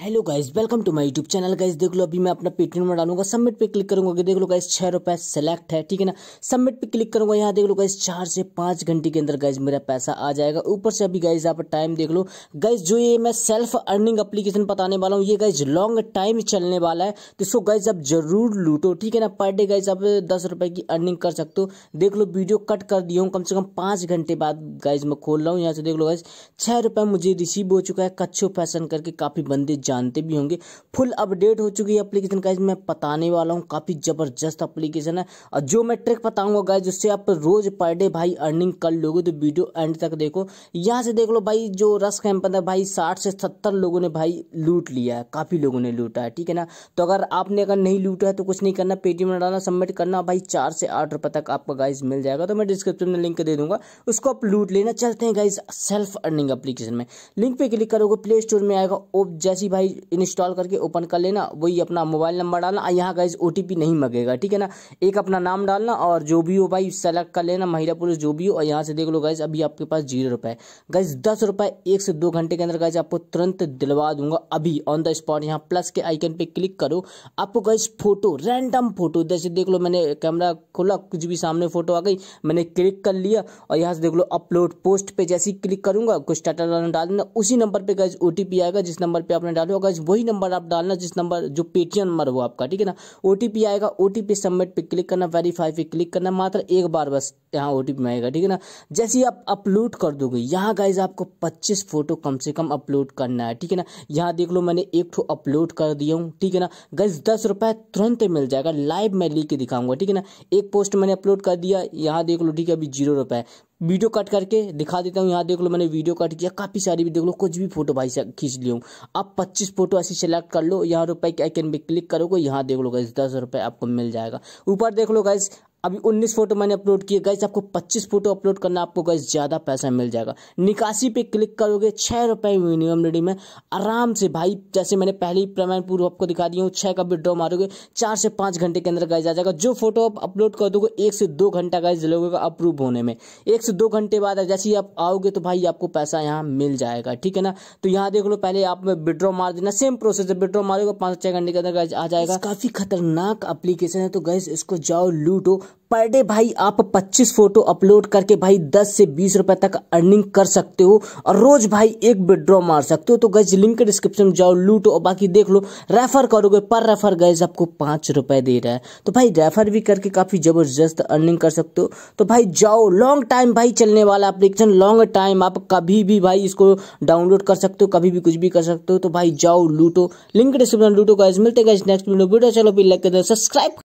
hello guys welcome to my YouTube channel guys देख लो अभी मैं अपना पेटीएम में डालूंगा सबमिट पे क्लिक करूंगा देख लो गाइस छह रुपये सेलेक्ट है ठीक है ना सबमिट पे क्लिक करूंगा यहाँ देख लो गाइस चार से पाँच घंटे के अंदर गाइस मेरा पैसा आ जाएगा ऊपर से अभी गाइस आप टाइम देख लो गाइज जो ये मैं सेल्फ अर्निंग अपलीकेशन बताने वाला हूँ ये गाइज लॉन्ग टाइम चलने वाला है तो इसको गाइज आप जरूर लूटो ठीक है ना पर डे गाइज आप दस की अर्निंग कर सकते हो देख लो वीडियो कट कर दिया हूँ कम से कम पांच घंटे बाद गाइज मैं खोल रहा हूँ यहाँ से देख लो गाइज छह मुझे रिसीव हो चुका है कच्छो फैसन करके काफ़ी बंदे जानते भी होंगे फुल अपडेट हो चुकी है एप्लीकेशन का मैं बताने वाला हूँ काफ़ी ज़बरदस्त एप्लीकेशन है और जो मैं ट्रिक बताऊँगा गाइज उससे आप रोज़ पर डे भाई अर्निंग कर लोगे तो वीडियो एंड तक देखो यहाँ से देख लो भाई जो रस कैंपन है भाई साठ से सत्तर लोगों ने भाई लूट लिया है काफ़ी लोगों ने लूटा है ठीक है ना तो अगर आपने अगर नहीं लूटा है तो कुछ नहीं करना पेटीएम डालना सबमिट करना भाई चार से आठ रुपये तक आपका गाइज मिल जाएगा तो मैं डिस्क्रिप्शन में लिंक दे दूंगा उसको आप लूट लेना चलते हैं गाइज सेल्फ अर्निंग एप्लीकेशन में लिंक पे क्लिक करोगे प्ले स्टोर में आएगा ओप जैसी भाई इंस्टॉल करके ओपन कर लेना वही अपना मोबाइल नंबर डालना यहाँ गाइज ओ नहीं मगेगा ठीक है ना एक अपना नाम डालना और जो भी हो भाई सेलेक्ट कर लेना महिला पुरुष जो भी हो और यहाँ से देख लो गाइज अभी आपके पास जीरो रुपए गाइज दस रुपए एक से दो घंटे के अंदर गाइज आपको तुरंत दिलवा दूंगा अभी ऑन द स्पॉट यहाँ प्लस के आइकन पे क्लिक करो आपको गाइज फोटो रैंडम फोटो जैसे देख लो मैंने कैमरा खोला कुछ भी सामने फोटो आ गई मैंने क्लिक कर लिया और यहाँ से देख लो अपलोड पोस्ट पे जैसे ही क्लिक करूंगा कुछ टाटा डाल देना उसी नंबर पर गाइज ओ आएगा जिस नंबर पर आपने डाल चालू होगा वही नंबर आप डालना जिस नंबर जो पेटीएम नंबर हो आपका ठीक है ना ओ आएगा ओ सबमिट पर क्लिक करना वेरीफाई पे क्लिक करना मात्र एक बार बस यहाँ ओ में आएगा ठीक है ना जैसे ही आप अपलोड कर दोगे यहाँ गाइज आपको पच्चीस फोटो कम से कम अपलोड करना है ठीक है ना यहाँ देख लो मैंने एक ठो अपलोड कर दिया हूँ ठीक है ना गाइज दस रुपये तुरंत मिल जाएगा लाइव मैं लिख के दिखाऊंगा ठीक है ना एक पोस्ट मैंने अपलोड कर दिया यहाँ देख लो ठीक है अभी जीरो रुपये वीडियो कट करके दिखा देता हूँ यहाँ देख लो मैंने वीडियो कट किया काफ़ी सारी भी देख लो कुछ भी फोटो भाई साहब खींच लिया हूँ आप 25 फोटो ऐसी सेलेक्ट कर लो यहाँ रुपए के आइकन पे क्लिक करोगे यहाँ देख लो गाइस दस रुपये आपको मिल जाएगा ऊपर देख लो गाइस अभी 19 फोटो मैंने अपलोड किए गए आपको 25 फोटो अपलोड करना आपको गैस ज़्यादा पैसा मिल जाएगा निकासी पे क्लिक करोगे छः रुपये मिनिमम रेडी में आराम से भाई जैसे मैंने पहले ही प्रमाण पूर्व आपको दिखा दिया हूँ छः का विड्रॉ मारोगे चार से पाँच घंटे के अंदर गैस आ जाएगा जो फोटो आप अपलोड कर दोगे एक से दो घंटा गैस लगेगा अप्रूव होने में एक से दो घंटे बाद जैसे ही आप आओगे तो भाई आपको पैसा यहाँ मिल जाएगा ठीक है ना तो यहाँ देख लो पहले आप विड्रॉ मार देना सेम प्रोसेस है विड्रॉ मारोगे पाँच छः घंटे के अंदर आ जाएगा काफ़ी खतरनाक अप्लीकेशन है तो गैस इसको जाओ लूटो पर डे भाई आप 25 फोटो अपलोड करके भाई 10 से 20 रुपए तक अर्निंग कर सकते हो और रोज भाई एक विड्रॉ मार सकते हो तो गैज लिंक डिस्क्रिप्शन में जाओ लूटो और बाकी देख लो रेफर करोगे पर रेफर गैज आपको पांच रुपए दे रहा है तो भाई रेफर भी करके काफ़ी ज़बरदस्त अर्निंग कर सकते हो तो भाई जाओ लॉन्ग टाइम भाई चलने वाला अप्लीकेशन लॉन्ग टाइम आप कभी भी भाई इसको डाउनलोड कर सकते हो कभी भी कुछ भी कर सकते हो तो भाई जाओ लूटो लिंक डिस्क्रिप्शन लूटो गैस मिलते गैज नेक्स्ट वीडियो चलो भी लाइक कर सब्सक्राइब